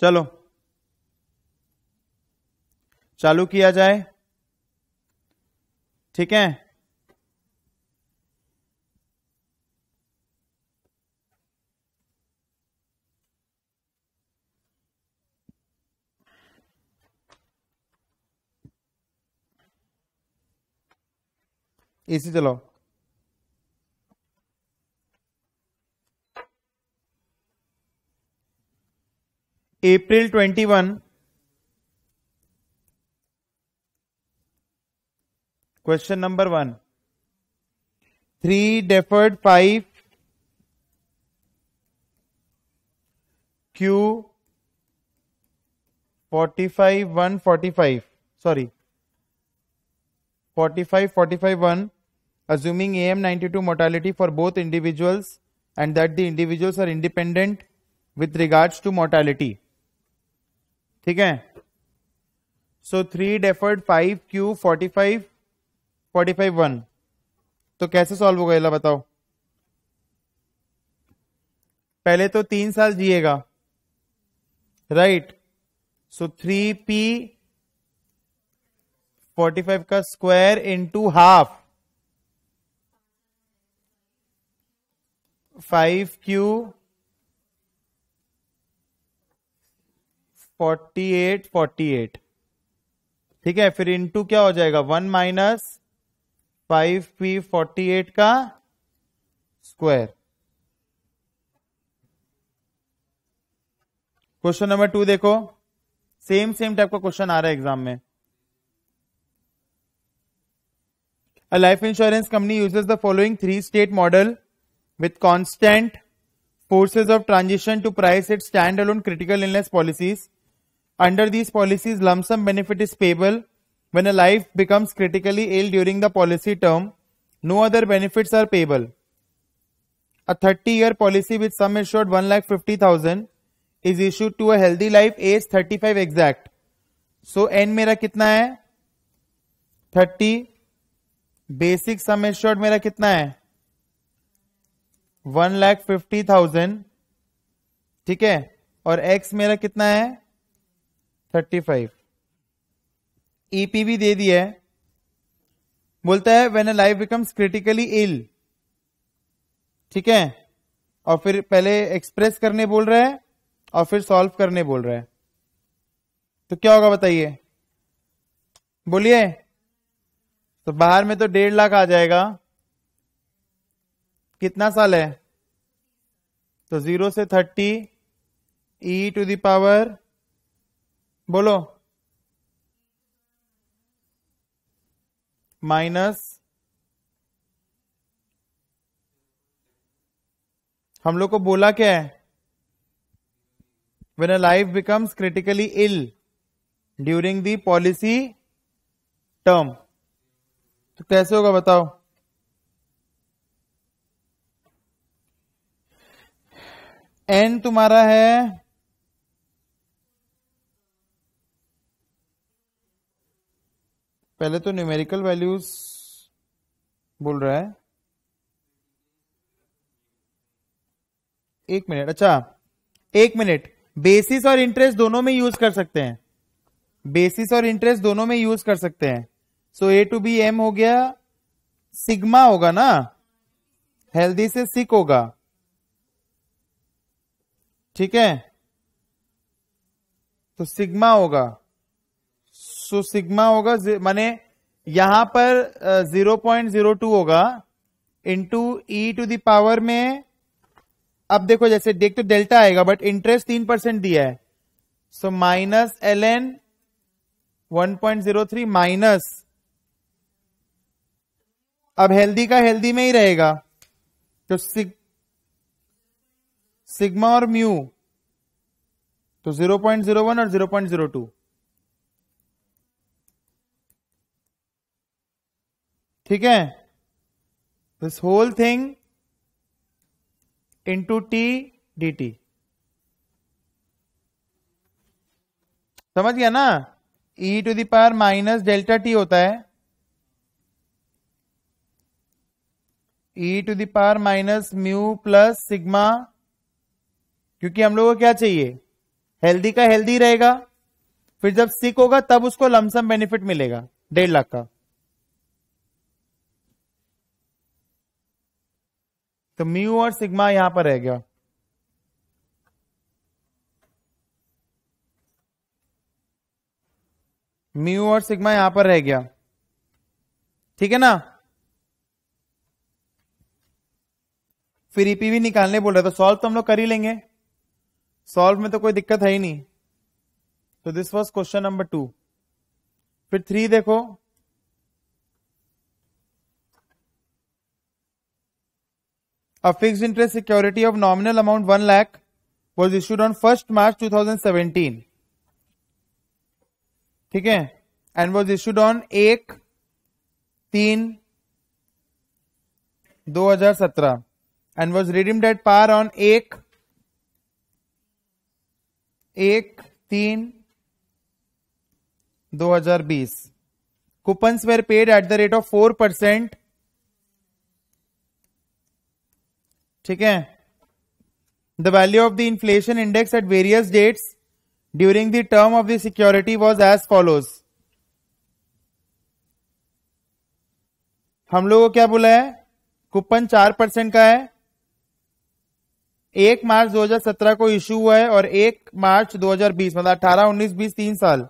चलो चालू किया जाए ठीक है इसी चलाओ April 21 question number 1 3 deferred 5 Q 45 145 sorry 45 45 1 assuming am92 mortality for both individuals and that the individuals are independent with regards to mortality ठीक है so three deferred five q forty five forty five one तो कैसे solve होगा गया बताओ पहले तो तीन साल जिएगा right so three p forty five का square into half five q forty eight forty eight ठीक है फिर इनटू क्या हो जाएगा one minus five p forty eight का स्क्वायर क्वेश्चन नंबर टू देखो सेम सेम टाइप का क्वेश्चन आ रहा है एग्जाम में a life insurance company uses the following three state model with constant forces of transition to price it stand alone critical illness policies Under these policies, lump sum benefit is payable when a life becomes critically ill during the policy term. No other benefits are payable. A 30 year policy with sum assured 1,50,000 is issued to a healthy life age 35 exact. So so, n मेरा कितना है thirty basic sum assured मेरा कितना है one lakh fifty thousand ठीक है और x मेरा कितना है थर्टी फाइव ईपीवी e दे दिया है बोलता है when a life becomes critically ill ठीक है और फिर पहले एक्सप्रेस करने बोल रहा है और फिर सॉल्व करने बोल रहा है तो क्या होगा बताइए बोलिए तो बाहर में तो डेढ़ लाख आ जाएगा कितना साल है तो जीरो से थर्टी ई टू दावर बोलो माइनस हम लोग को बोला क्या है when a life becomes critically ill during the policy term तो कैसे होगा बताओ एन तुम्हारा है पहले तो न्यूमेरिकल वैल्यूज बोल रहा है एक मिनट अच्छा एक मिनट बेसिस और इंटरेस्ट दोनों में यूज कर सकते हैं बेसिस और इंटरेस्ट दोनों में यूज कर सकते हैं so A to B M हो गया सिग्मा होगा ना हेल्दी से सिक होगा ठीक है तो सिग्मा होगा सो सिग्मा होगा माने यहां पर जीरो पॉइंट जीरो टू होगा इंटू ई टू दावर में अब देखो जैसे देख तो डेल्टा आएगा बट इंटरेस्ट तीन परसेंट दिया है so minus L N one point zero three minus अब हेल्दी का हेल्दी में ही रहेगा तो सिग, सिग्मा और म्यू तो जीरो पॉइंट जीरो वन और जीरो पॉइंट जीरो टू ठीक है this whole thing into T D T समझ गया ना e to the power minus delta T होता है e to power minus mu plus sigma क्योंकि हम लोगों को क्या चाहिए हेल्दी का हेल्दी रहेगा फिर जब सिक होगा तब उसको लमसम बेनिफिट मिलेगा डेढ़ लाख का तो म्यू और सिग्मा यहां पर रह गया म्यू और सिग्मा यहां पर रह गया ठीक है ना फिर ईपीवी e निकालने बोल रहे तो सॉल्व तो हम लोग कर ही लेंगे सॉल्व में तो कोई दिक्कत है ही नहीं तो this was question number two फिर थ्री देखो A fixed interest security of nominal amount 1 lakh was issued on 1st March 2017. ठीक है एंड वॉज इश्यूड ऑन एक तीन 2017 and was redeemed at par on एक एक तीन 2020 coupons were paid at the rate of four percent ठीक है the value of the inflation index at various dates during the term of the security was as follows हम लोगों को क्या बोला है कूपन चार परसेंट का है एक मार्च 2017 को इश्यू हुआ है और एक मार्च 2020 मतलब अठारह उन्नीस बीस तीन साल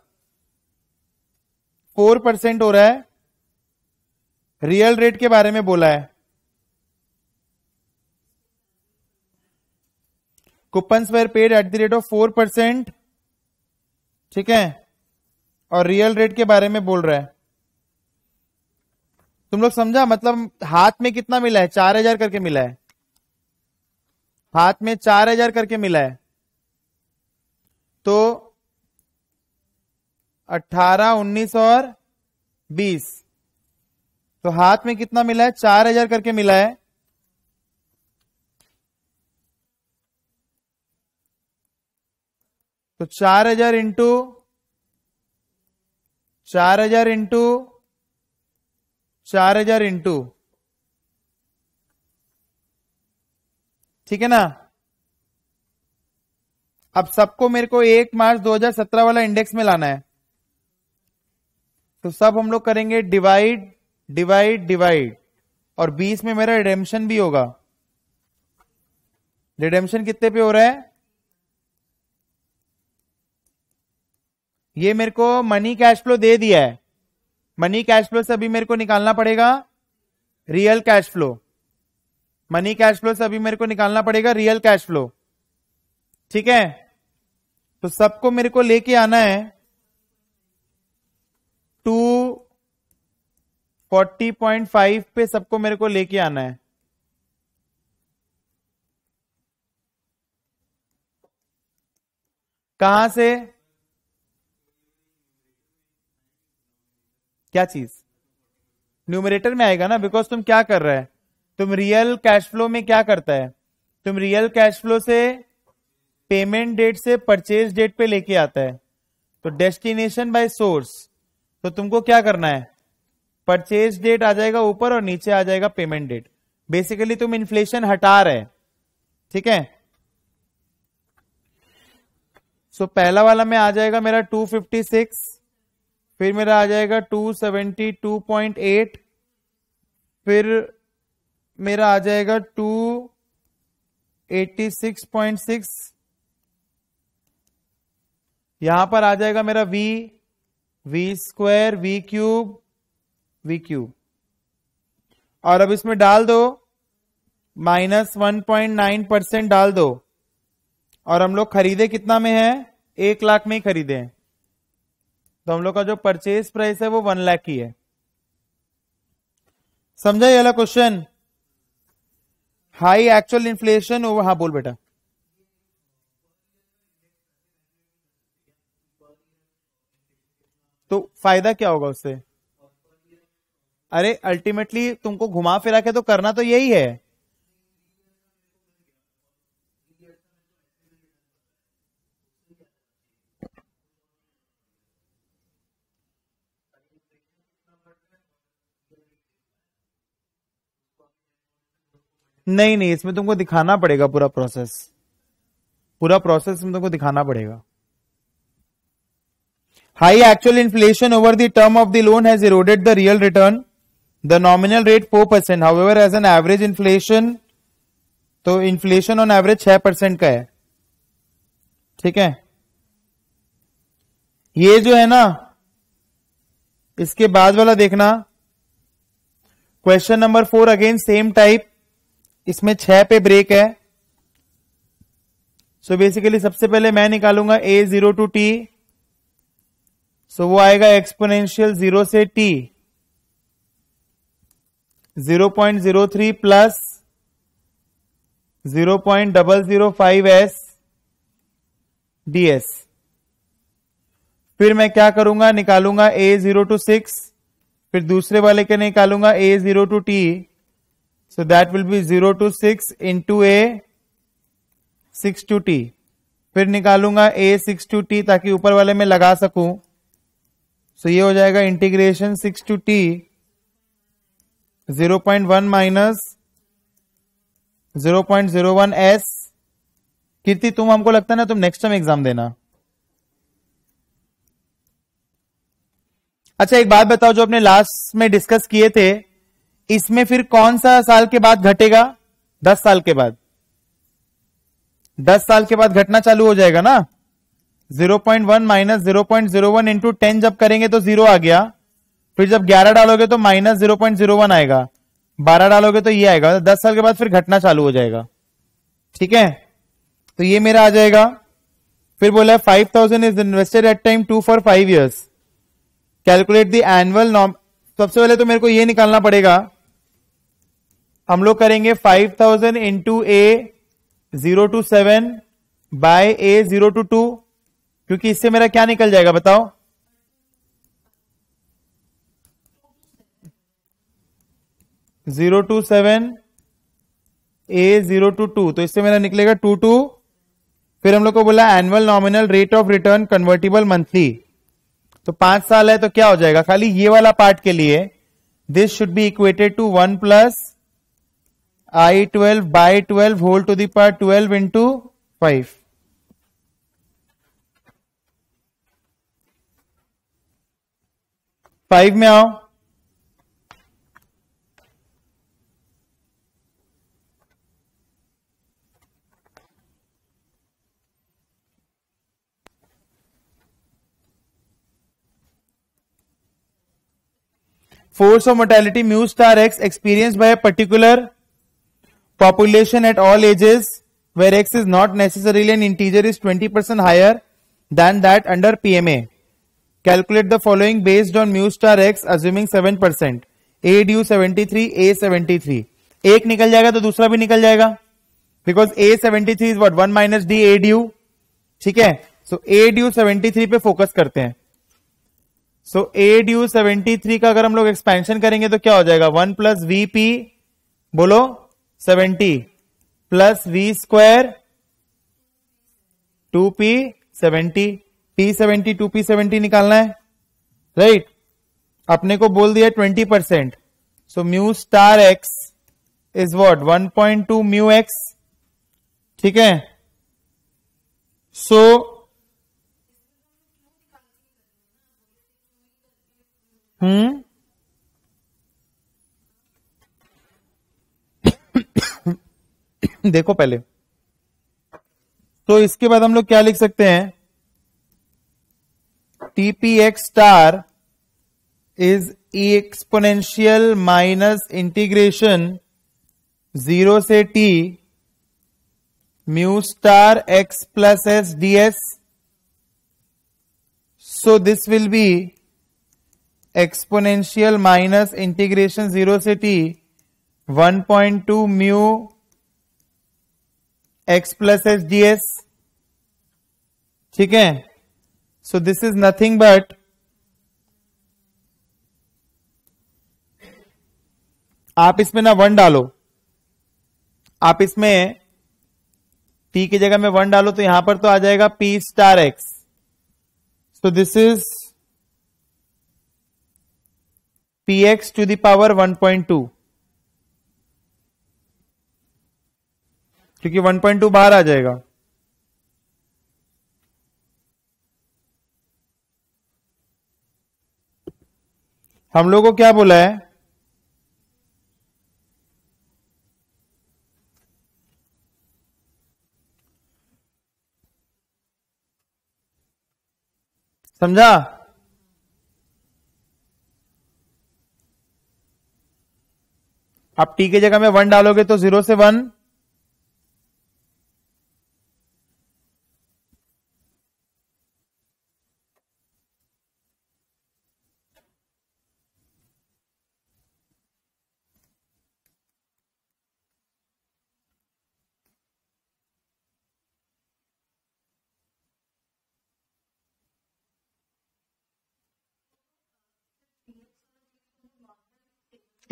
फोर परसेंट हो रहा है रियल रेट के बारे में बोला है coupons were paid at the rate of four percent ठीक है और रियल रेट के बारे में बोल रहे हैं तुम लोग समझा मतलब हाथ में कितना मिला है चार हजार करके मिला है हाथ में चार हजार करके मिला है तो अठारह उन्नीस और बीस तो हाथ में कितना मिला है चार हजार करके मिला है तो चार हजार इंटू चार हजार इंटू चार हजार इंटू ठीक है ना अब सबको मेरे को एक मार्च 2017 वाला इंडेक्स में लाना है तो सब हम लोग करेंगे डिवाइड डिवाइड डिवाइड और बीस में मेरा रिडेम्शन भी होगा रिडेम्शन कितने पे हो रहा है ये मेरे को मनी कैश फ्लो दे दिया है मनी कैश फ्लो से अभी मेरे को निकालना पड़ेगा real cash flow money cash flow से अभी मेरे को निकालना पड़ेगा रियल कैश फ्लो ठीक है तो सबको मेरे को लेके आना है टू फोर्टी पॉइंट फाइव पे सबको मेरे को लेके आना है कहां से क्या चीज न्यूमरेटर में आएगा ना बिकॉज तुम क्या कर रहे हैं तुम रियल कैश फ्लो में क्या करता है तुम रियल कैश फ्लो से पेमेंट डेट से परचेज डेट पे लेके आता है तो डेस्टिनेशन बाय सोर्स तो तुमको क्या करना है परचेज डेट आ जाएगा ऊपर और नीचे आ जाएगा पेमेंट डेट बेसिकली तुम इन्फ्लेशन हटा रहे ठीक है सो so, पहला वाला में आ जाएगा मेरा 256 फिर मेरा आ जाएगा 272.8 फिर मेरा आ जाएगा 286.6 यहां पर आ जाएगा मेरा v v square V cube V cube और अब इसमें डाल दो minus one point nine percent डाल दो और हम लोग खरीदे कितना में है एक लाख में ही खरीदे हैं तो हम लोग का जो परचेज प्राइस है वो वन लाख की है समझा ये question high actual inflation over हाँ बोल बेटा तो फायदा क्या होगा उससे अरे अल्टीमेटली तुमको घुमा फिरा के तो करना तो यही है नहीं नहीं इसमें तुमको दिखाना पड़ेगा पूरा प्रोसेस पूरा प्रोसेस में तुमको दिखाना पड़ेगा high actual inflation over the term of the loan has eroded the real return the nominal rate four percent however as an average inflation तो इन्फ्लेशन ऑन एवरेज छह परसेंट का है ठीक है ये जो है ना इसके बाद वाला देखना question number four again same type इसमें छह पे ब्रेक है सो so बेसिकली सबसे पहले मैं निकालूंगा a zero to T so वो आएगा एक्सपोनेंशियल जीरो से T zero point zero three plus zero point double zero five S ds फिर मैं क्या करूंगा निकालूंगा ए जीरो टू सिक्स फिर दूसरे वाले के निकालूंगा a zero to T So that will be 0 to 6 into A 6 to T. फिर निकालूंगा A 6 to T ताकि ऊपर वाले में लगा सकूं सो so ये हो जाएगा integration 6 to T 0.1 minus 0.01 S Kirti तुम हमको लगता है ना तुम नेक्स्ट टाइम एग्जाम देना अच्छा एक बात बताओ जो अपने लास्ट में डिस्कस किए थे इसमें फिर कौन सा साल के बाद घटेगा दस साल के बाद दस साल के बाद घटना चालू हो जाएगा ना zero point one minus zero point zero one into ten जब करेंगे तो जीरो आ गया फिर जब ग्यारह डालोगे तो minus zero point zero one आएगा बारह डालोगे तो ये आएगा तो दस साल के बाद फिर घटना चालू हो जाएगा ठीक है तो ये मेरा आ जाएगा फिर बोला है five thousand is invested at time two for five years calculate the annual नॉम सबसे पहले तो मेरे को ये निकालना पड़ेगा हम लोग करेंगे five thousand into a zero two seven by a zero two two क्योंकि इससे मेरा क्या निकल जाएगा बताओ zero two seven a zero two two तो इससे मेरा निकलेगा टू टू फिर हम लोग को बोला annual nominal rate of return convertible monthly तो पांच साल है तो क्या हो जाएगा खाली ये वाला पार्ट के लिए this should be equated to one plus i twelve by twelve whole to the power twelve into five five में आओ force of mortality mu star x experience by particular population at all ages where x is not necessarily an integer is 20% higher than that under PMA. Calculate the following based on mu star x assuming 7%. A due 73, A 73. ek nikal jayega to dusra bhi nikal jayega because a 73 is what 1 minus d d a theek hai so so a 73 pe focus karte hain so हैं so 73 ka agar hum log expansion karenge to kya ho jayega 1 plus vp bolo seventy plus v square two p seventy t seventy two p seventy निकालना है right right? अपने को बोल दिया twenty percent so mu star x is what one point two mu x ठीक है सो हम्म देखो पहले तो इसके बाद हम लोग क्या लिख सकते हैं tpx star is exponential minus integration zero से t mu star x plus s d s so this will be exponential minus integration zero से t one point two mu x plus h d s ठीक है so this is nothing but आप इसमें ना one डालो आप इसमें T की जगह में वन डालो तो यहां पर तो आ जाएगा p star x so this is p x to the power one point two क्योंकि 1.2 बाहर आ जाएगा हम लोगों को क्या बोला है समझा आप टी की जगह में वन डालोगे तो जीरो से वन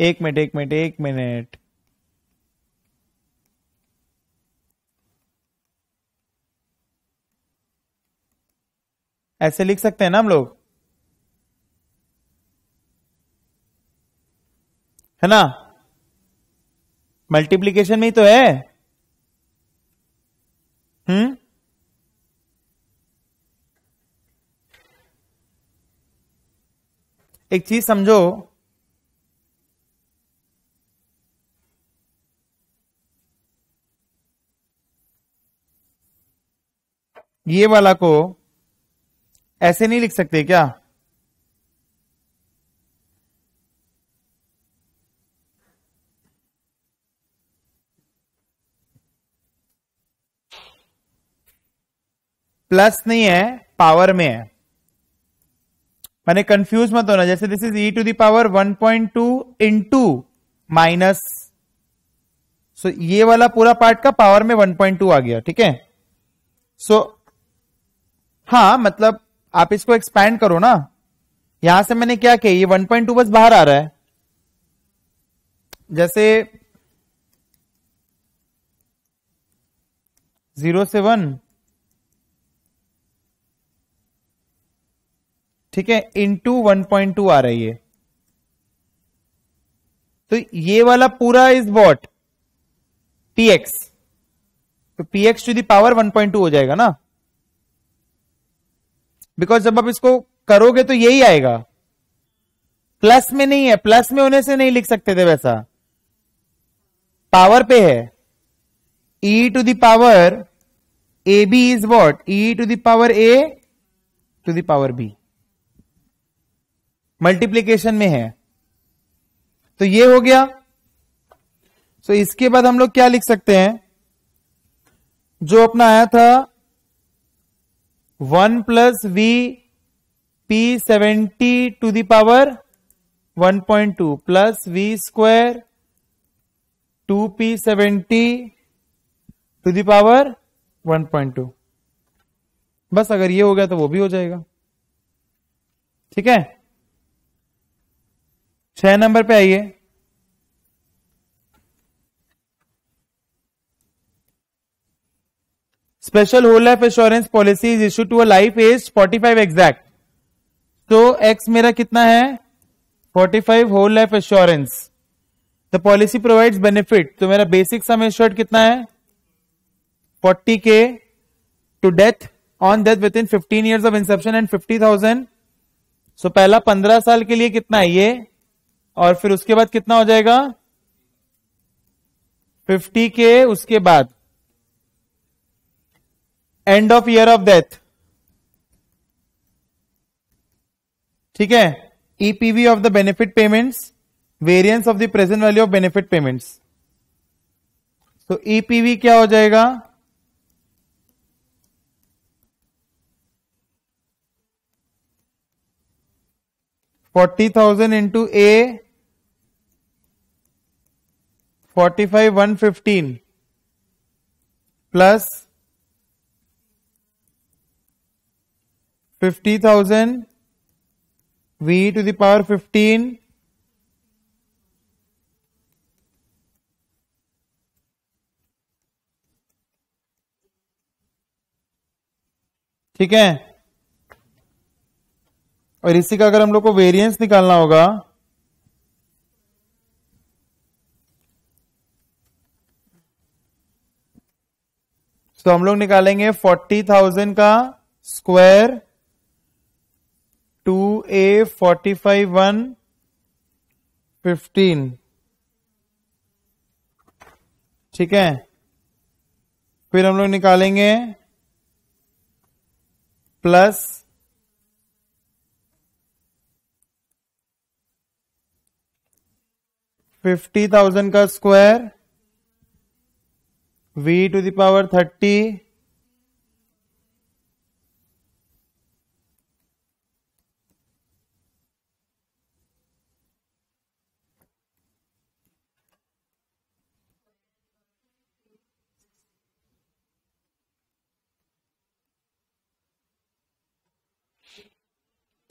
एक मिनट एक मिनट एक मिनट ऐसे लिख सकते हैं ना हम लोग है ना मल्टीप्लीकेशन में ही तो है हम्म एक चीज समझो ये वाला को ऐसे नहीं लिख सकते क्या प्लस नहीं है पावर में है मैंने कंफ्यूज मत होना जैसे this is e to the power one point two into minus so ये वाला पूरा पार्ट का पावर में 1.2 आ गया ठीक है सो हाँ मतलब आप इसको एक्सपैंड करो ना यहां से मैंने क्या किया ये 1.2 बस बाहर आ रहा है जैसे जीरो से वन ठीक है इंटू वन पॉइंट टू आ रही है तो ये वाला पूरा इज वॉट पीएक्स तो px to the power one point two हो जाएगा ना बिकॉज जब आप इसको करोगे तो यही आएगा प्लस में नहीं है प्लस में होने से नहीं लिख सकते थे वैसा पावर पे है e to the power a b is what e to the power a to the power b multiplication में है तो ये हो गया सो so इसके बाद हम लोग क्या लिख सकते हैं जो अपना आया था one plus v p seventy to the power one point two plus v square two p seventy to the power one point two बस अगर ये हो गया तो वो भी हो जाएगा ठीक है छह नंबर पे आइए special whole life insurance policy is issue to a life age 45 exact तो एक्स मेरा कितना है 45 whole life insurance the policy provides benefit तो मेरा बेसिक सम इंश्योर कितना है 40 के to death on death within fifteen year of inception and 50,000 so पहला 15 साल के लिए कितना है ये और फिर उसके बाद कितना हो जाएगा 50 के उसके बाद end of year of death ठीक है EPV of the benefit payments variance of the present value of benefit payments तो ईपीवी क्या हो जाएगा forty thousand into a forty five one fifteen plus fifty thousand v to power fifteen ठीक है और इसी का अगर हम लोग को वेरिएंस निकालना होगा तो हम लोग निकालेंगे फोर्टी थाउजेंड का square two a forty five one fifteen ठीक है फिर हम लोग निकालेंगे प्लस फिफ्टी थाउजेंड का square v to the power thirty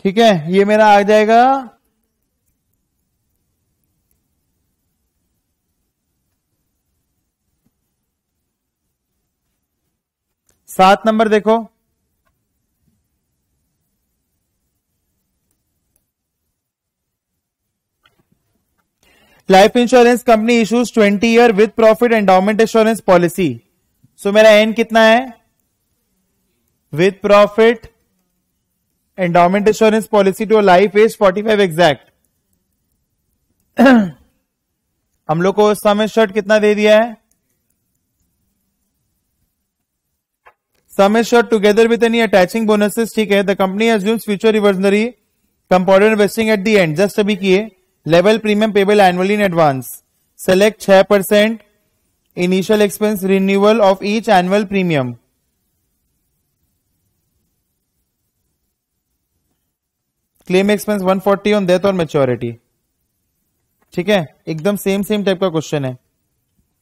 ठीक है ये मेरा आ जाएगा सात नंबर देखो life insurance company issues twenty year with profit endowment insurance policy so मेरा एन कितना है with profit endowment assurance policy to a life is 45 exact हम लोग को सम शर्ट कितना दे दिया है sum assured together with any attaching bonuses ठीक है the company assumes future reversionary compounder vesting at the end just अभी किए level premium payable annual in advance select छह percent initial expense renewal of each annual premium claim expense 140 on death और maturity ठीक है एकदम same same type का question है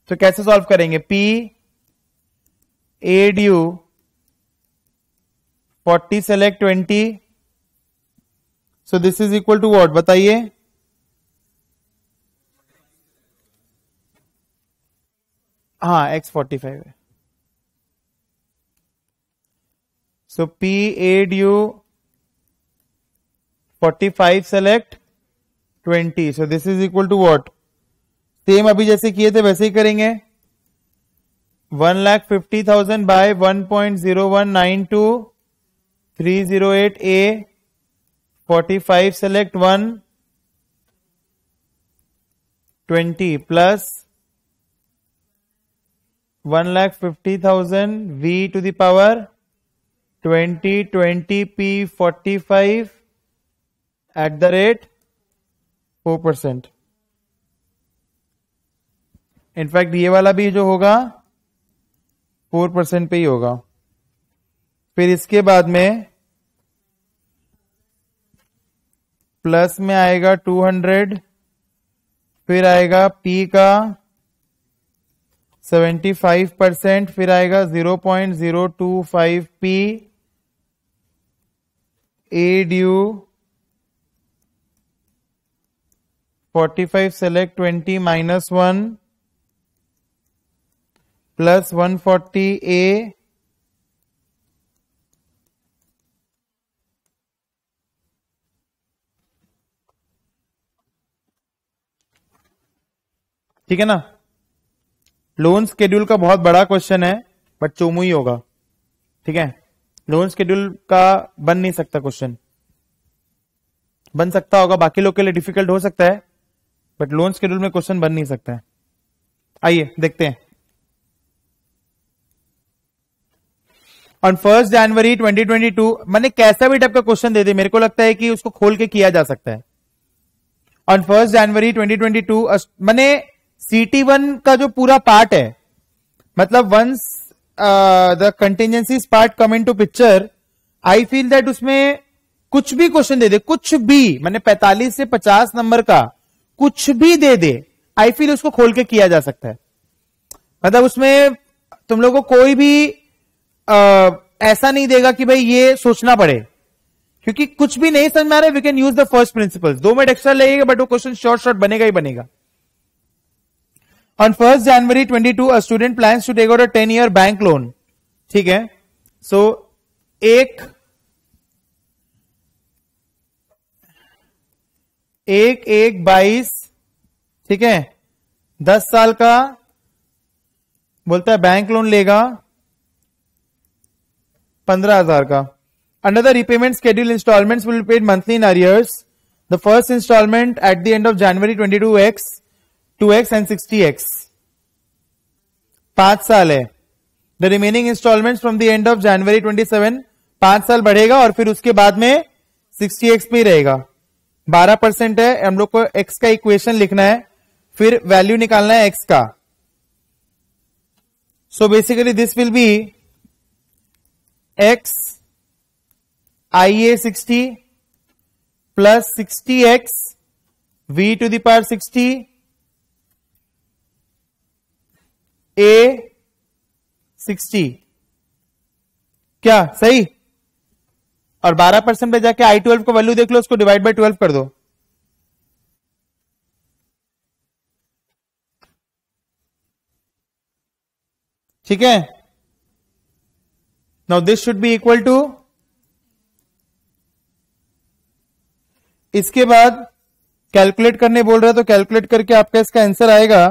तो कैसे सॉल्व करेंगे P Ed you forty select twenty so this is equal to what बताइए हाँ एक्स फोर्टी फाइव है so P Ed due 45 select 20 so this is equal to what same अभी जैसे किए थे वैसे ही करेंगे one lakh fifty thousand by one point zero one nine two three zero eight a forty five select one twenty plus one lakh fifty thousand v to the power twenty twenty p forty five at the rate four percent in fact ये वाला भी जो होगा four percent पे ही होगा फिर इसके बाद में प्लस में आएगा टू हंड्रेड फिर आएगा पी का सेवेंटी फाइव परसेंट फिर आएगा zero point zero two five p a due 45 select 20 minus 1 plus 140a ठीक है ना लोन स्केड्यूल का बहुत बड़ा क्वेश्चन है बट चोमू ही होगा ठीक है लोन स्केड्यूल का बन नहीं सकता क्वेश्चन बन सकता होगा बाकी लोग के लिए डिफिकल्ट हो सकता है बट लोन स्केड्यूल में क्वेश्चन बन नहीं सकते है आइए देखते हैं ऑन फर्स्ट जनवरी 2022 मैंने कैसा भी टाइप का क्वेश्चन दे दे मेरे को लगता है कि उसको खोल के किया जा सकता है ऑन फर्स्ट जनवरी 2022 मैंने सीटी वन का जो पूरा पार्ट है मतलब once the contingency part come into picture I feel that उसमें कुछ भी क्वेश्चन दे दे कुछ भी मैंने 45 से 50 नंबर का कुछ भी दे दे आई फील उसको खोल के किया जा सकता है मतलब उसमें तुम लोग को कोई भी आ, ऐसा नहीं देगा कि भाई ये सोचना पड़े क्योंकि कुछ भी नहीं समझ में आ रहा है we can use the first principle दो मिनट एक्स्ट्रा लगेगा बट वो क्वेश्चन शॉर्ट शॉर्ट बनेगा ही बनेगा on first January twenty two student plan to take out a ten year bank loan ठीक है सो so, एक एक एक बाईस ठीक है दस साल का बोलता है बैंक लोन लेगा पंद्रह हजार का under the repayment schedule installment will paid monthly in arrears the first installment at the end of January twenty two x to x and sixty x पांच साल है the remaining installment from the end of January twenty seven पांच साल बढ़ेगा और फिर उसके बाद में सिक्सटी एक्स पे रहेगा 12 परसेंट है हम लोग को एक्स का इक्वेशन लिखना है फिर वैल्यू निकालना है एक्स का so basically this will be x i a sixty plus sixty x v to the power sixty a sixty क्या सही और 12 परसेंट पे जाके आई ट्वेल्व को वैल्यू देख लो उसको डिवाइड बाई ट्वेल्व कर दो ठीक है now this should be equal to इसके बाद कैलकुलेट करने बोल रहा है तो कैलकुलेट करके आपका इसका आंसर आएगा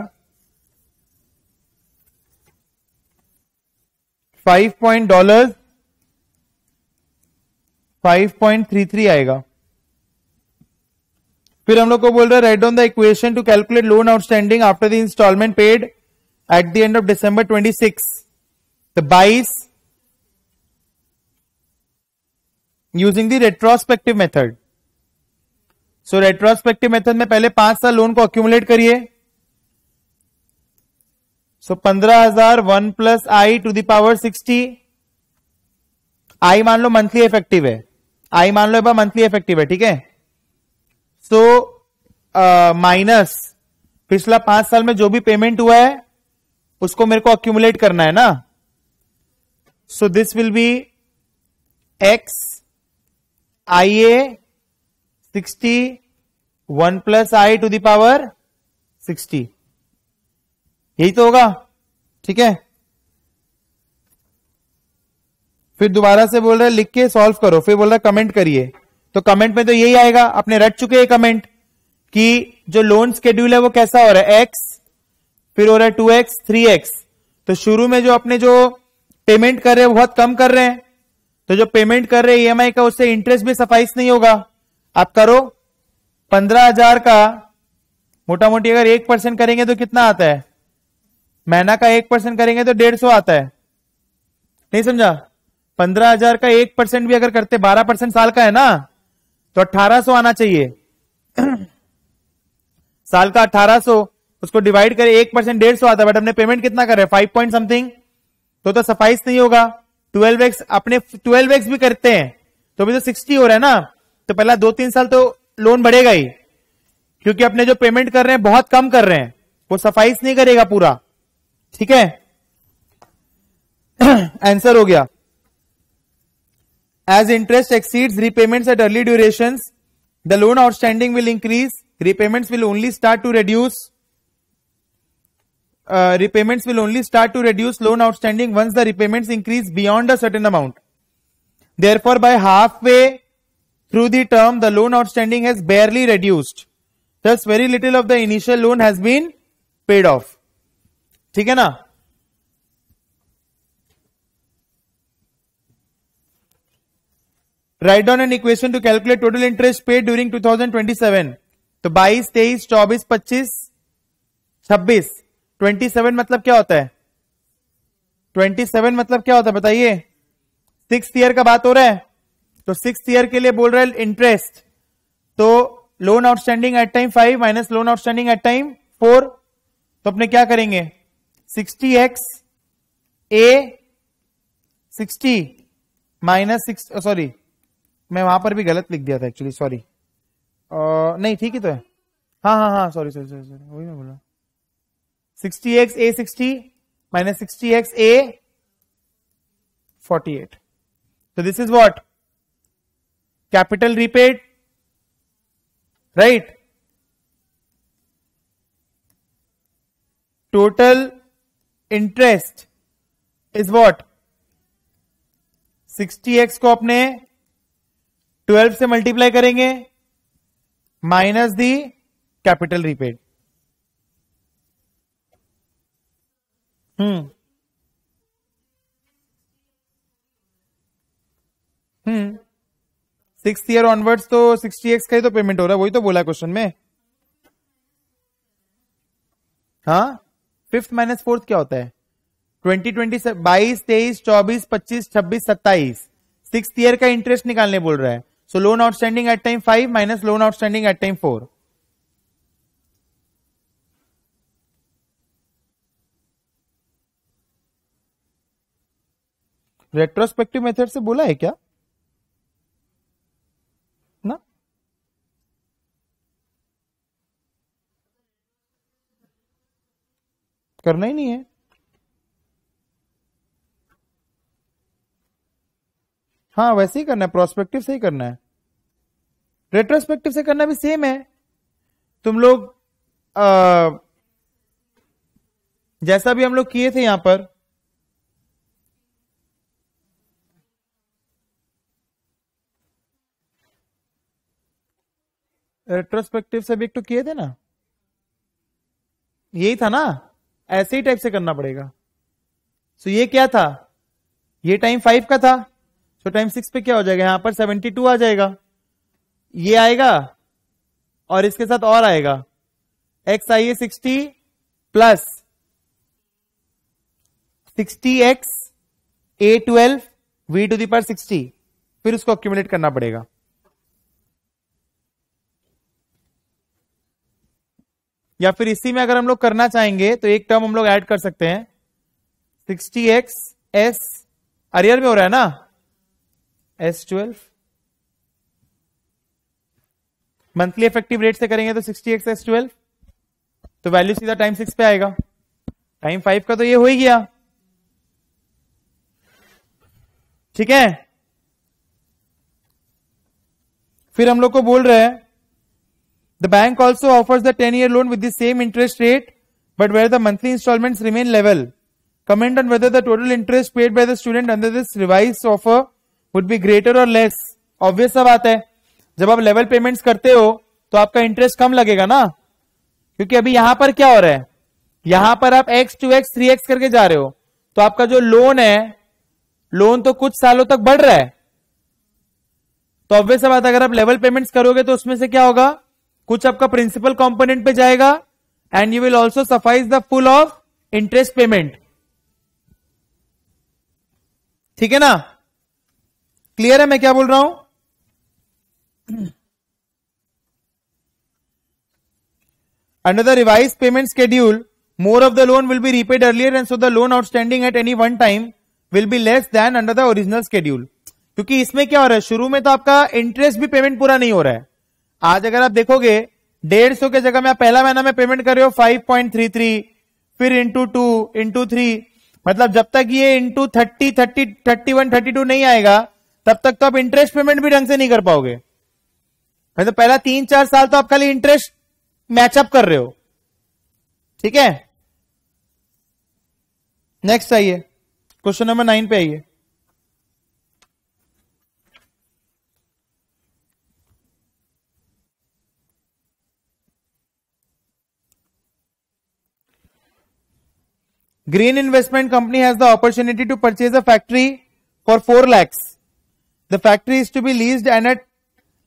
5 पॉइंट डॉलर 5.33 आएगा फिर हम लोग को बोल रहे right down the equation to calculate loan outstanding after the installment paid at the end of December 26 the 22 using the retrospective method so retrospective method में पहले पांच साल लोन को अक्यूमुलेट करिए सो पंद्रह हजार one plus I to the power sixty i मान लो मंथली इफेक्टिव है आई मान लो एक मंथली इफेक्टिव है ठीक है सो माइनस uh, पिछला पांच साल में जो भी पेमेंट हुआ है उसको मेरे को अक्यूमुलेट करना है ना so this will be x i a sixty one plus I to the power sixty यही तो होगा ठीक है फिर दोबारा से बोल रहे लिख के सॉल्व करो फिर बोल रहा कमेंट करिए तो कमेंट में तो यही आएगा आपने रट चुके हैं कमेंट कि जो लोन स्केड्यूल है वो कैसा हो रहा है एक्स फिर हो रहा है टू एक्स थ्री एक्स तो शुरू में जो अपने जो पेमेंट कर रहे हैं बहुत कम कर रहे हैं तो जो पेमेंट कर रहे हैं ई e का उससे इंटरेस्ट भी सफाइस नहीं होगा आप करो पंद्रह हजार का मोटा मोटी अगर एक परसेंट करेंगे तो कितना आता है महीना का एक परसेंट करेंगे तो डेढ़ सौ आता है नहीं समझा पंद्रह हजार का एक परसेंट भी अगर करते बारह परसेंट साल का है ना तो अट्ठारह सो आना चाहिए साल का अट्ठारह सो उसको डिवाइड करें एक परसेंट डेढ़ सौ आता है बट हमने पेमेंट कितना कर रहे हैं फाइव पॉइंट समथिंग तो तो सफाइस नहीं होगा ट्वेल्व एक्स अपने ट्वेल्व एक्स भी करते हैं तो अभी तो सिक्सटी हो रहा है ना तो पहला दो तीन साल तो लोन बढ़ेगा ही क्योंकि अपने जो पेमेंट कर रहे हैं बहुत कम कर रहे हैं वो सफाइस नहीं करेगा पूरा ठीक है आंसर हो गया As interest exceeds repayments at early durations, the loan outstanding will increase. Repayments will only start to reduce. Uh, repayments will only start to reduce loan outstanding once the repayments increase beyond a certain amount. Therefore, by halfway through the term, the loan outstanding has barely reduced. Thus, very little of the initial loan has been paid off. ठीक है ना write down an equation to calculate total interest paid during 2027 तो 22 23 24 25 26 27 मतलब क्या होता है 27 मतलब क्या होता है बताइए सिक्स ईयर का बात हो रहा है तो सिक्स ईयर के लिए बोल रहा है इंटरेस्ट तो loan outstanding at time five minus loan outstanding at time four तो अपने क्या करेंगे sixty x a sixty minus six sorry मैं वहां पर भी गलत लिख दिया था एक्चुअली सॉरी नहीं ठीक ही तो है हाँ हाँ हाँ सॉरी सॉरी सॉरी सॉरी वही मैं बोला sixty x a sixty minus sixty x a forty eight तो this is what capital repaid right total interest is what sixty x को अपने ट्वेल्व से मल्टीप्लाई करेंगे minus the capital repaid hmm hmm six year onwards तो sixty x का ही तो payment हो रहा है वही तो बोला क्वेश्चन में हाँ फिफ्थ माइनस फोर्थ क्या होता है ट्वेंटी ट्वेंटी बाईस तेईस चौबीस पच्चीस छब्बीस सत्ताईस सिक्स ईयर का इंटरेस्ट निकालने बोल रहा है So loan outstanding at time 5 minus loan outstanding at time 4. Retrospective method से बोला है क्या ना करना ही नहीं है हाँ वैसे ही करना है प्रोस्पेक्टिव से ही करना है रेट्रोस्पेक्टिव से करना भी सेम है तुम लोग जैसा भी हम लोग किए थे यहां पर रेट्रोस्पेक्टिव सब्जेक्ट तो किए थे ना यही था ना ऐसे ही टाइप से करना पड़ेगा सो so, ये क्या था ये टाइम फाइव का था सो टाइम सिक्स पे क्या हो जाएगा यहां पर सेवेंटी टू आ जाएगा ये आएगा और इसके साथ और आएगा एक्स आई है sixty plus sixty x a twelve v to पर सिक्सटी फिर उसको अक्यूमुलेट करना पड़ेगा या फिर इसी में अगर हम लोग करना चाहेंगे तो एक टर्म हम लोग ऐड कर सकते हैं सिक्सटी एक्स एस अरियर में हो रहा है ना s twelve monthly effective rate से करेंगे तो सिक्सटी एक्स एस ट्वेल्व तो वैल्यू सीधा टाइम सिक्स पे आएगा टाइम फाइव का तो ये हो ही गया ठीक है फिर हम लोग को बोल रहे हैं the bank also offers the ten year loan with the same interest rate but where the monthly installment remain level comment on whether the total interest paid by the student under this revise offer would be greater or less obvious सब आता है जब आप level payments करते हो तो आपका interest कम लगेगा ना क्योंकि अभी यहां पर क्या हो रहा है यहां पर आप x to x three x करके जा रहे हो तो आपका जो लोन है लोन तो कुछ सालों तक बढ़ रहा है तो ऑब्वियस बात अगर आप लेवल पेमेंट्स करोगे तो उसमें से क्या होगा कुछ आपका प्रिंसिपल कंपोनेंट पे जाएगा and you will also suffice the full of interest payment ठीक है ना क्लियर है मैं क्या बोल रहा हूं Under the revised payment schedule, more of the loan will be repaid earlier and so the loan outstanding at any one time will be less than under the original schedule. क्योंकि इसमें क्या हो रहा है शुरू में तो आपका इंटरेस्ट भी पेमेंट पूरा नहीं हो रहा है आज अगर आप देखोगे डेढ़ सौ के जगह में आप पहला महीना में पेमेंट कर रहे हो फाइव पॉइंट थ्री थ्री फिर इंटू टू इंटू थ्री मतलब जब तक ये into thirty thirty thirty one thirty two नहीं आएगा तब तक तो आप इंटरेस्ट पेमेंट भी ढंग से नहीं कर पाओगे नहीं तो पहला तीन चार साल तो आप खाली इंटरेस्ट मैचअप कर रहे हो ठीक है नेक्स्ट आइए क्वेश्चन नंबर नाइन पे आइए green investment company has the opportunity to purchase a factory for four lakhs the factory is to be lease and at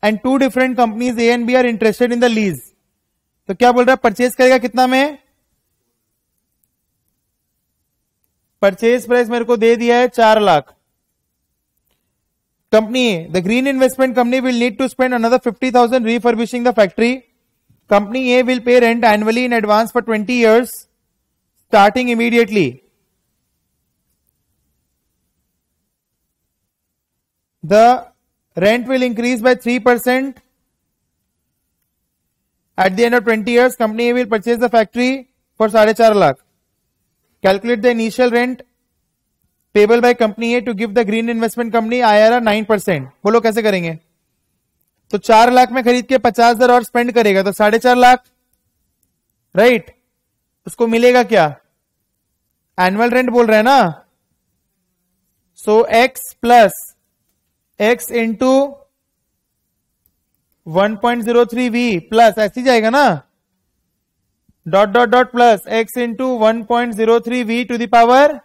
and two different companies A and B are interested in the lease तो क्या बोल रहा है purchase करेगा कितना में purchase price मेरे को दे दिया है चार lakh company the green investment company will need to spend another fifty thousand refurbishing the factory company A will pay rent annually in advance for twenty years starting immediately the rent will increase by 3% at the end of 20 years company a will purchase the factory for 4.5 lakh calculate the initial rent payable by company a to give the green investment company irr 9% bolo kaise karenge तो चार लाख में खरीद के पचास हजार और spend करेगा तो साढ़े चार लाख राइट उसको मिलेगा क्या एनुअल रेंट बोल रहा है ना so x plus x into one point zero three V plus ऐसे जाएगा ना dot dot dot plus x into one point zero three V to the power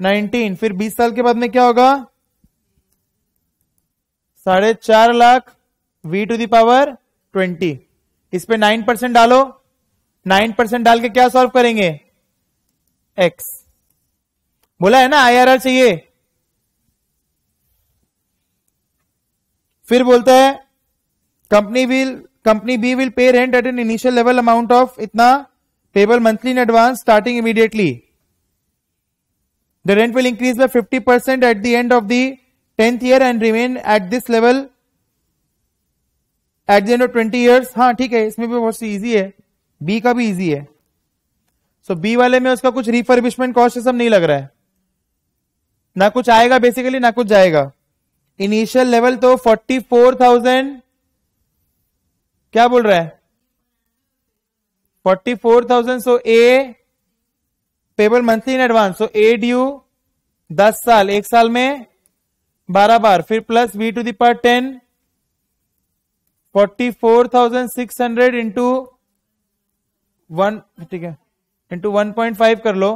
nineteen फिर बीस साल के बाद में क्या होगा साढ़े चार lakh V to the power twenty इस पे नाइन परसेंट डालो नाइन परसेंट डाल के क्या सॉल्व करेंगे एक्स बोला है ना आई चाहिए फिर बोलता है company will company B will pay rent at an initial level amount of इतना payable monthly in advance starting immediately the rent will increase by 50 percent at the end of the tenth year and remain at this level at the end of twenty years हाँ ठीक है इसमें भी बहुत सी easy है B का भी easy है सो so, बी वाले में उसका कुछ रिफर्बिशमेंट कॉस्ट सब नहीं लग रहा है ना कुछ आएगा बेसिकली ना कुछ जाएगा इनिशियल लेवल तो 44,000 क्या बोल रहा है 44,000 so A payable monthly in advance so A due दस साल एक साल में बारह बार फिर plus B to power ten forty four thousand six hundred into one ठीक है इंटू वन पॉइंट फाइव कर लो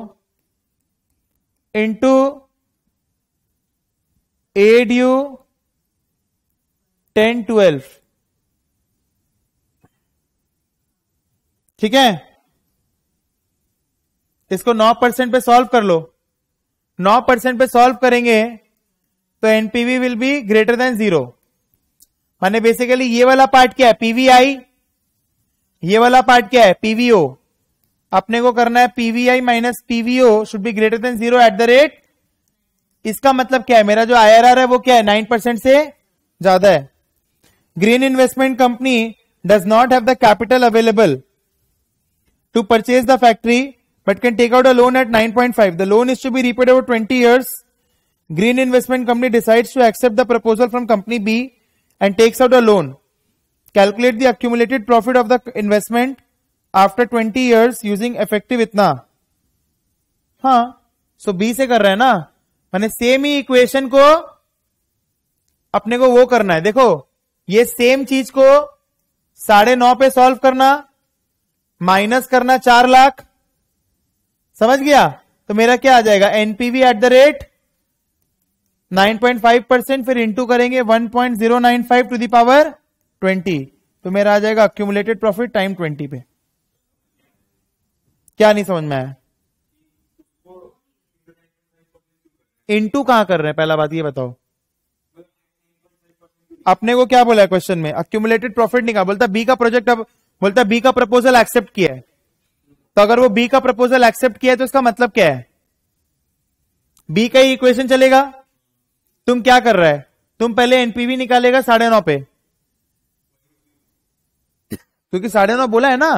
into A D U ten twelve ठीक है इसको 9 परसेंट पे सॉल्व कर लो 9 परसेंट पे सॉल्व करेंगे तो NPV will be greater than zero माने बेसिकली ये वाला पार्ट क्या है पीवीआई ये वाला पार्ट क्या है पीवीओ अपने को करना है PVI minus PVO should be greater than zero at the rate इसका मतलब क्या है मेरा जो आई है वो क्या है नाइन परसेंट से ज्यादा है green investment company does not have the capital available to purchase the factory but can take out a loan at five the loan is to be repaid over twenty years green investment company decides to accept the proposal from company B and takes out a loan calculate the accumulated profit of the investment after twenty years using effective इतना हाँ सो B से कर रहे हैं ना मैंने same ही equation को अपने को वो करना है देखो ये सेम चीज को साढ़े नौ पे सॉल्व करना माइनस करना चार लाख समझ गया तो मेरा क्या आ जाएगा NPV at the rate 9.5 percent फिर इंटू करेंगे 1.095 टू दावर ट्वेंटी तो मेरा आ जाएगा अक्यूमुलेटेड प्रॉफिट टाइम 20 पे क्या नहीं समझ में आया इनटू कहां कर रहे हैं पहला बात ये बताओ अपने को क्या बोला क्वेश्चन में अक्यूमुलेटेड प्रॉफिट नहीं कहा बोलता बी का प्रोजेक्ट अब बोलता बी का प्रपोजल एक्सेप्ट किया है तो अगर वो बी का प्रपोजल एक्सेप्ट किया है तो इसका मतलब क्या है बी का ही इक्वेशन चलेगा तुम क्या कर रहा है तुम पहले एनपीवी निकालेगा साढ़े नौ पे क्योंकि साढ़े नौ बोला है ना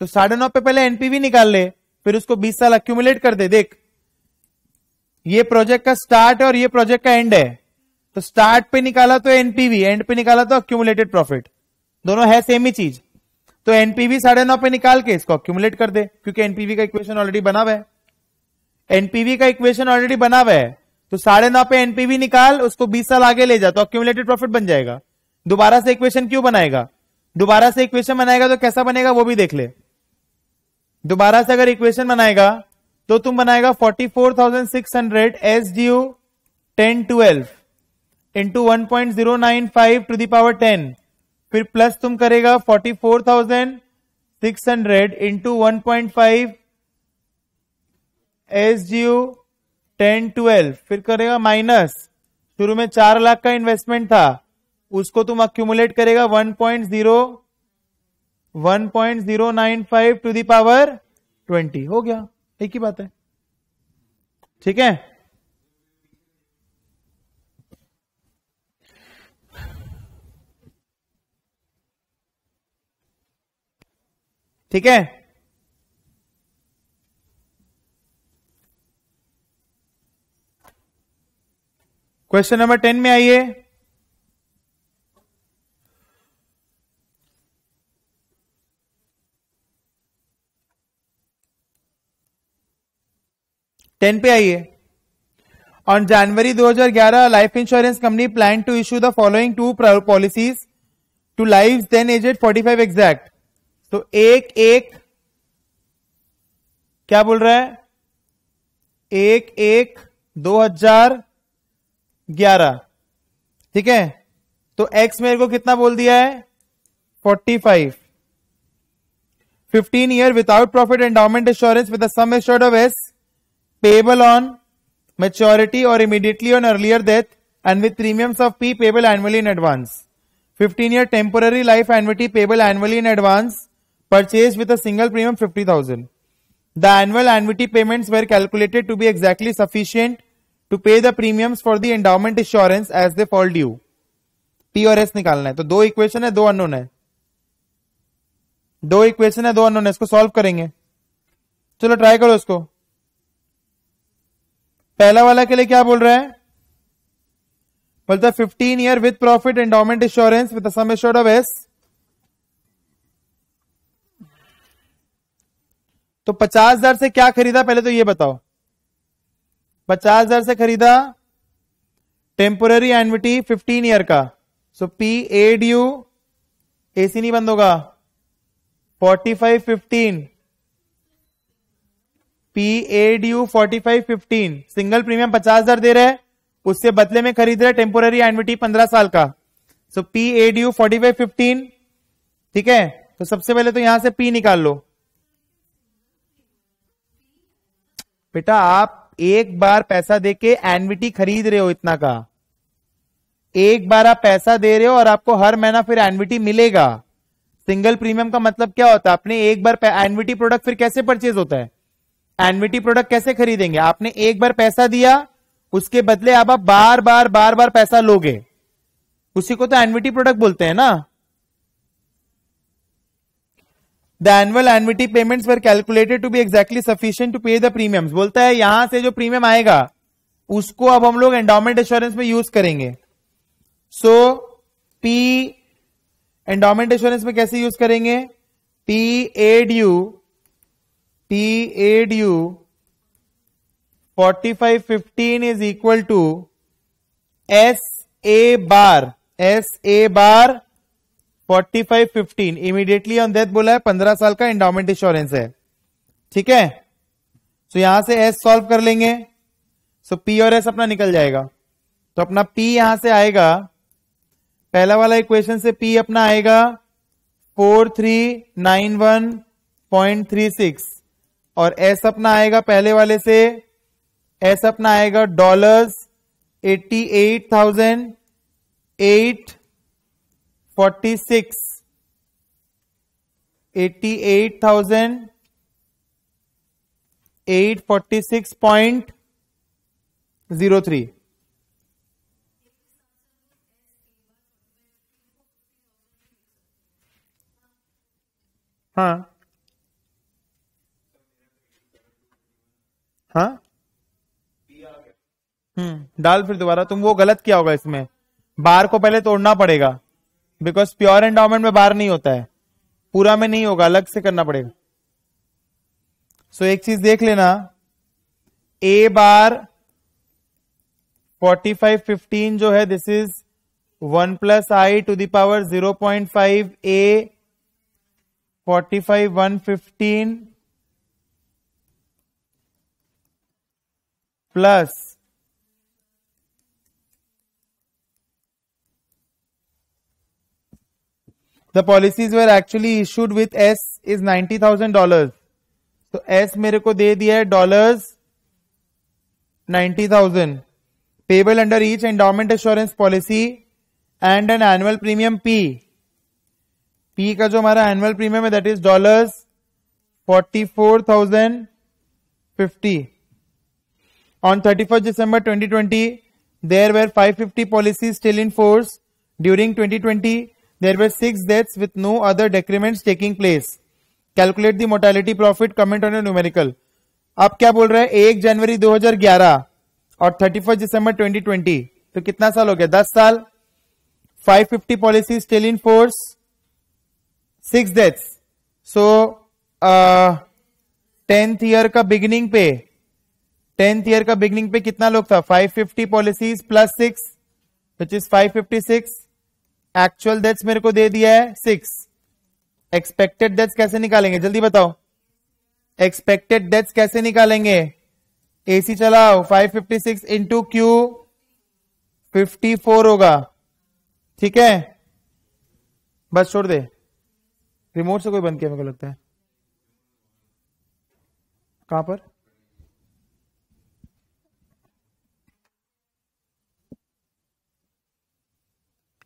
तो साढ़े नौ पे पहले एनपीवी निकाल ले फिर उसको बीस साल अक्यूमुलेट कर दे देख ये प्रोजेक्ट का स्टार्ट है और ये प्रोजेक्ट का एंड है तो स्टार्ट पे निकाला तो एनपीवी एंड पे निकाला तो अक्यूमुलेटेड प्रॉफिट दोनों है सेम ही चीज तो एनपीवी साढ़े नौ पे निकाल के इसको अक्यूमुलेट कर दे क्योंकि एनपीवी का इक्वेशन ऑलरेडी बना हुआ है एनपीवी का इक्वेशन ऑलरेडी बना हुआ है तो साढ़े नौ पे एनपीवी निकाल उसको बीस साल आगे ले जा तो अक्यूमुलेटेड प्रॉफिट बन जाएगा दोबारा से इक्वेशन क्यों बनाएगा दोबारा से इक्वेशन बनाएगा तो कैसा बनेगा वो भी देख ले दोबारा से अगर इक्वेशन बनाएगा तो तुम बनाएगा forty four thousand six hundred S D U ten twelve into one point zero nine five to the power ten फिर प्लस तुम करेगा forty four thousand six hundred into one point five S G U ten twelve फिर करेगा minus शुरू में चार लाख का investment था उसको तुम अक्यूमुलेट करेगा one point zero one point zero nine five to the power twenty हो गया एक ही बात है ठीक है ठीक है क्वेश्चन नंबर टेन में आइए टेन पे आइए on January 2011 life insurance company plan to issue the following two policies to life then aged 45 exact तो एक एक क्या बोल रहा है एक एक 2011 ठीक है तो एक्स मेरे को कितना बोल दिया है 45 fifteen year without profit endowment insurance with sum assured of S payable on maturity or immediately on earlier death and with premiums of P payable annually in advance. 15 year temporary life annuity payable annually in advance purchased with a single premium 50,000. The annual annuity payments were calculated to be exactly sufficient to pay the premiums for the endowment insurance as they fall due. P or S निकालना है तो दो equation है दो unknown है दो equation है दो अनोन है इसको सॉल्व करेंगे चलो ट्राई करो इसको पहला वाला के लिए क्या बोल रहा है बोलता fifteen year with profit endowment insurance with sum of S तो पचास हजार से क्या खरीदा पहले तो ये बताओ पचास हजार से खरीदा टेम्पोररी एनविटी फिफ्टीन ईयर का so P Ed U AC नहीं बंद होगा forty five fifteen P A D U forty five fifteen single premium पचास हजार दे रहे हैं उससे बदले में खरीद रहे टेम्पोररी एनविटी पंद्रह साल का so P A D U forty five fifteen ठीक है तो सबसे पहले तो यहां से पी निकाल लो बेटा आप एक बार पैसा देके एनविटी खरीद रहे हो इतना का एक बार आप पैसा दे रहे हो और आपको हर महीना फिर एनविटी मिलेगा सिंगल प्रीमियम का मतलब क्या होता है आपने एक बार एनविटी प्रोडक्ट फिर कैसे परचेज होता है एनविटी प्रोडक्ट कैसे खरीदेंगे आपने एक बार पैसा दिया उसके बदले आप, आप बार बार बार बार पैसा लोगे उसी को तो एनविटी प्रोडक्ट बोलते हैं ना the annual annuity payments were calculated to be exactly sufficient to pay the premiums बोलता है यहां से जो प्रीमियम आएगा उसको अब हम लोग एंडोमेंट इंश्योरेंस में यूज करेंगे सो पी एंडोमेंट इंश्योरेंस में कैसे यूज करेंगे P Ed U A D you forty five fifteen is equal to S A bar S A bar forty five fifteen immediately on death बोला है पंद्रह साल का इंडोमेंट इंश्योरेंस है ठीक है सो so, यहां से एस सॉल्व कर लेंगे सो पी और एस अपना निकल जाएगा तो अपना पी यहां से आएगा पहला वाला इक्वेशन से पी अपना आएगा four three nine one point three six और एस अपना आएगा पहले वाले से एस अपना आएगा dollars eighty eight thousand eight forty six eighty eight thousand eight forty six point zero three हाँ हाँ हम्म डाल फिर दोबारा तुम वो गलत किया होगा इसमें बार को पहले तोड़ना पड़ेगा बिकॉज प्योर एंडाउमेंट में बार नहीं होता है पूरा में नहीं होगा अलग से करना पड़ेगा सो so, एक चीज देख लेना ए बार 45 15 जो है this is one plus I to the power zero point five A forty five one fifteen plus the policies were actually issued with S is ninety thousand dollar तो एस मेरे को दे दिया है dollars ninety thousand payable under each endowment insurance policy and an annual premium P P का जो हमारा annual premium है that is dollars forty four thousand fifty on 31st December 2020, there were 550 policies still in force. During 2020, there were six deaths with no other decrements taking place. Calculate the mortality profit, comment on your numerical. आप क्या बोल रहे हैं एक जनवरी 2011 और 31 दिसंबर 2020 तो कितना साल हो गया 10 साल 550 policy still in force six deaths so tenth year का बिगिनिंग पे टेंथ ईयर का बिगनिंग पे कितना लोग था 550 policies plus six which is 556 actual deaths मेरे को दे दिया है सिक्स एक्सपेक्टेड डेथ्स कैसे निकालेंगे जल्दी बताओ एक्सपेक्टेड डेथ्स कैसे निकालेंगे एसी चलाओ 556 fifty six into Q fifty होगा ठीक है बस छोड़ दे रिमोट से कोई बंद किया मेरे को लगता है कहां पर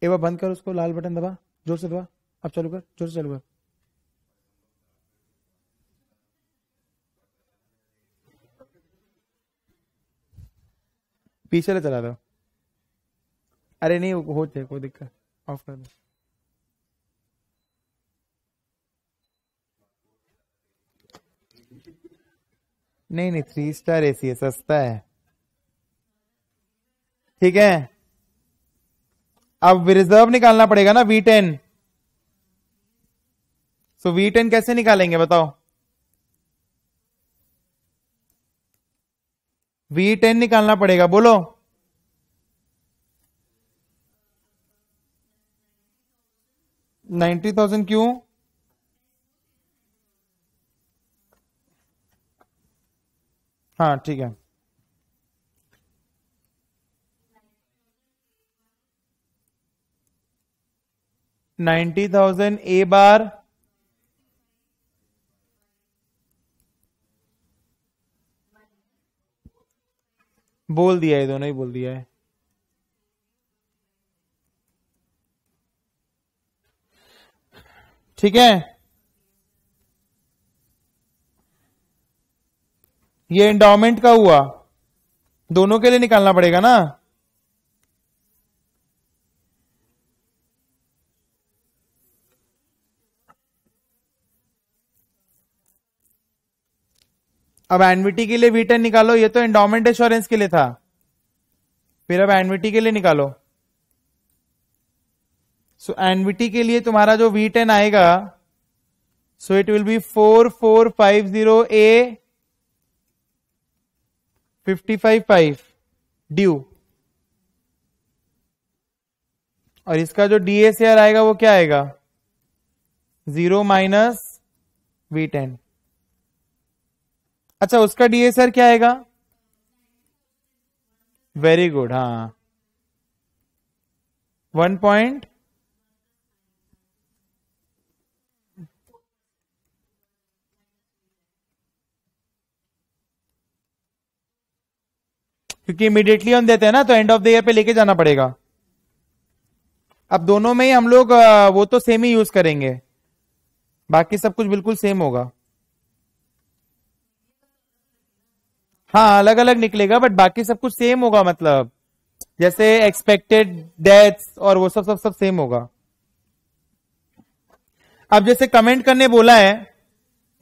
एक बार बंद कर उसको लाल बटन दबा जोर से दबा अब चालू कर जोर से चालू कर पीछे ले चला दो अरे नहीं होते कोई दिक्कत ऑफ कर दो नहीं नहीं थ्री स्टार एसी है सस्ता है ठीक है अब रिजर्व निकालना पड़ेगा ना V ten so V ten कैसे निकालेंगे बताओ वी टेन निकालना पड़ेगा बोलो नाइन्टी थाउजेंड क्यों हाँ ठीक है नाइन्टी थाउजेंड ए बार बोल दिया है दोनों ही बोल दिया है ठीक है ये इंडाउमेंट का हुआ दोनों के लिए निकालना पड़ेगा ना अब एनविटी के लिए वीटन निकालो ये तो एंडोमेंट इंश्योरेंस के लिए था फिर अब एनविटी के लिए निकालो सो so, एनविटी के लिए तुम्हारा जो वी टेन आएगा so it will be four four five zero a fifty five five due और इसका जो डीएसआर आएगा वो क्या आएगा जीरो माइनस वी टेन अच्छा उसका डीएसआर क्या आएगा वेरी गुड हाँ वन पॉइंट क्योंकि इमीडिएटली हम देते हैं ना तो एंड ऑफ द ईयर पे लेके जाना पड़ेगा अब दोनों में ही हम लोग वो तो सेम ही यूज करेंगे बाकी सब कुछ बिल्कुल सेम होगा हाँ अलग अलग निकलेगा बट बाकी सब कुछ सेम होगा मतलब जैसे एक्सपेक्टेड डेथ्स और वो सब सब सब सेम होगा अब जैसे कमेंट करने बोला है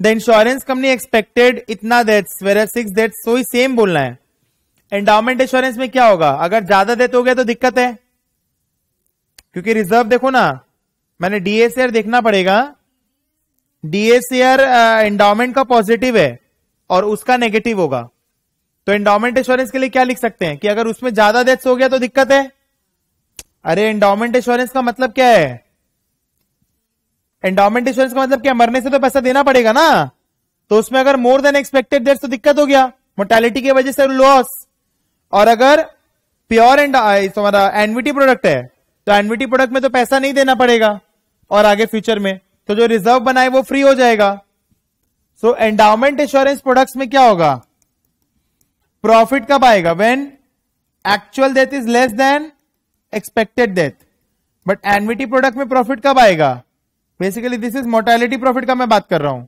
द इंश्योरेंस कंपनी एक्सपेक्टेड इतना deaths were six deaths so ही सेम बोलना है एंडाउमेंट इंश्योरेंस में क्या होगा अगर ज्यादा डेथ हो गया तो दिक्कत है क्योंकि रिजर्व देखो ना मैंने डीएसएर देखना पड़ेगा डीएसएर एंडाउमेंट uh, का पॉजिटिव है और उसका नेगेटिव होगा तो एंडोमेंट इंश्योरेंस के लिए क्या लिख सकते हैं कि अगर उसमें ज्यादा डेथ्स हो गया तो दिक्कत है अरे एंडोमेंट इंश्योरेंस का मतलब क्या है एंडोमेंट इंश्योरेंस का मतलब क्या मरने से तो पैसा देना पड़ेगा ना तो उसमें अगर मोर देन एक्सपेक्टेड डेथ तो दिक्कत हो गया मोर्टेलिटी की वजह से लॉस और अगर प्योर एंड तुम्हारा एनविटी प्रोडक्ट है तो एनविटी प्रोडक्ट में तो पैसा नहीं देना पड़ेगा और आगे फ्यूचर में तो जो रिजर्व बनाए वो फ्री हो जाएगा सो एंडाउमेंट इंश्योरेंस प्रोडक्ट्स में क्या होगा प्रॉफिट कब आएगा when actual death is less than expected death but annuity product में प्रॉफिट कब आएगा basically this is mortality profit का मैं बात कर रहा हूं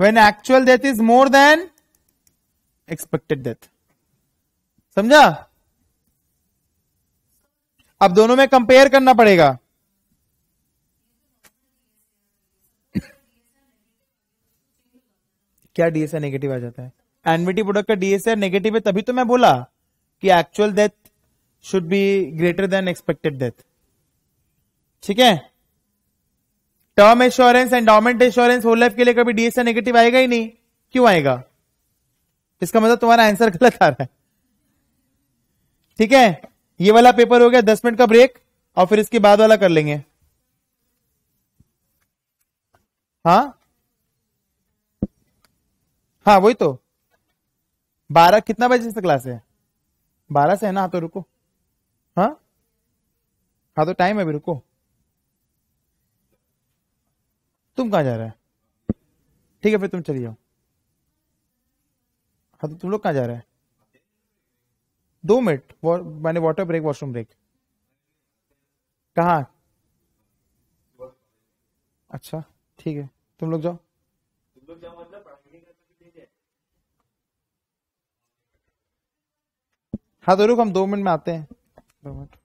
when actual death is more than expected death समझा अब दोनों में कंपेयर करना पड़ेगा क्या डीएसए नेगेटिव आ जाता है एनविटी प्रोडक्ट का डीएसआर नेगेटिव है तभी तो मैं बोला कि actual death should be greater than expected death ठीक है term assurance endowment assurance whole life के लिए कभी डीएसआर नेगेटिव आएगा ही नहीं क्यों आएगा इसका मतलब तुम्हारा आंसर गलत आ रहा है ठीक है ये वाला पेपर हो गया दस मिनट का ब्रेक और फिर इसके बाद वाला कर लेंगे हाँ हाँ वही तो बारह कितना बजे से क्लास है बारह से है ना हाँ तो रुको हाँ हाँ तो टाइम है अभी रुको तुम कहाँ जा रहे हैं ठीक है फिर तुम चली जाओ हाँ तो तुम लोग कहाँ जा रहे हैं दो मिनट मैंने वाटर ब्रेक वॉशरूम ब्रेक कहाँ अच्छा ठीक है तुम लोग जाओ तुम लोग जाओ हाँ तो रुक हम दो मिनट में आते हैं दो मिनट